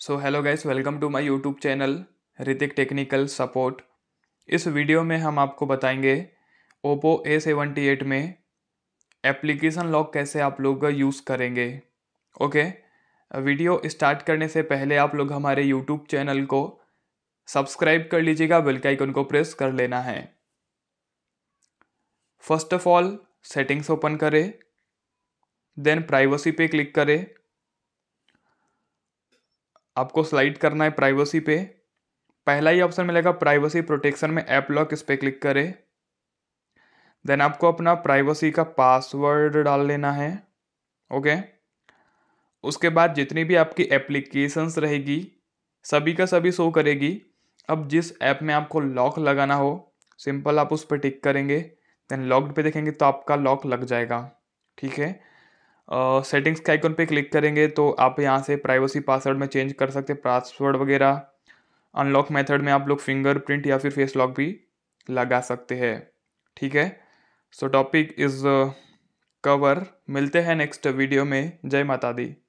so hello guys welcome to my YouTube channel Hrithik technical support इस video में हम आपको बताएंगे ओप्पो ए सेवेंटी एट में एप्लीकेशन लॉक कैसे आप लोग यूज़ करेंगे ओके वीडियो स्टार्ट करने से पहले आप लोग हमारे यूट्यूब चैनल को सब्सक्राइब कर लीजिएगा बेलकाइकन आइकन को प्रेस कर लेना है first of all settings open करें देन प्राइवेसी पे क्लिक करें आपको स्लाइड करना है प्राइवेसी पे पहला ही ऑप्शन मिलेगा प्राइवेसी प्रोटेक्शन में ऐप लॉक इस पर क्लिक करें देन आपको अपना प्राइवेसी का पासवर्ड डाल लेना है ओके उसके बाद जितनी भी आपकी एप्लीकेशंस रहेगी सभी का सभी शो करेगी अब जिस ऐप में आपको लॉक लगाना हो सिंपल आप उस पर टिक करेंगे देन लॉक्ड पे देखेंगे तो आपका लॉक लग जाएगा ठीक है सेटिंग्स के आइकन पे क्लिक करेंगे तो आप यहाँ से प्राइवेसी पासवर्ड में चेंज कर सकते हैं पासवर्ड वगैरह अनलॉक मेथड में आप लोग फिंगरप्रिंट या फिर फेस लॉक भी लगा सकते हैं ठीक है सो टॉपिक इज़ कवर मिलते हैं नेक्स्ट वीडियो में जय माता दी